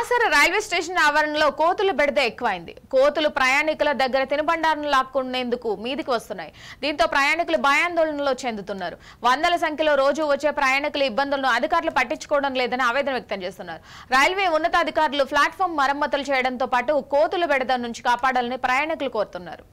అసలు railway station ఆవరణలో కోతుల బెడద ఎక్కువైంది కోతులు ప్రయాణికుల దగ్గర తినుబండారం లాక్కునేందుకు మీదికి వస్తున్నాయి దీంతో ప్రయాణికులు భయాందోళనలో చెందుతున్నారు వందల సంఖ్యలో రోజు వచ్చే ప్రయాణికుల ఇబ్బందులను అధికారులు పట్టించుకోవడం లేదని ఆవేదన వ్యక్తం చేస్తున్నారు రైల్వే ఉన్నతాధికారులు ప్లాట్ఫామ్ మరమ్మతులు చేయడంతో పాటు కోతుల బెడద నుంచి కాపాడాలని ప్రయాణికులు కోరుతున్నారు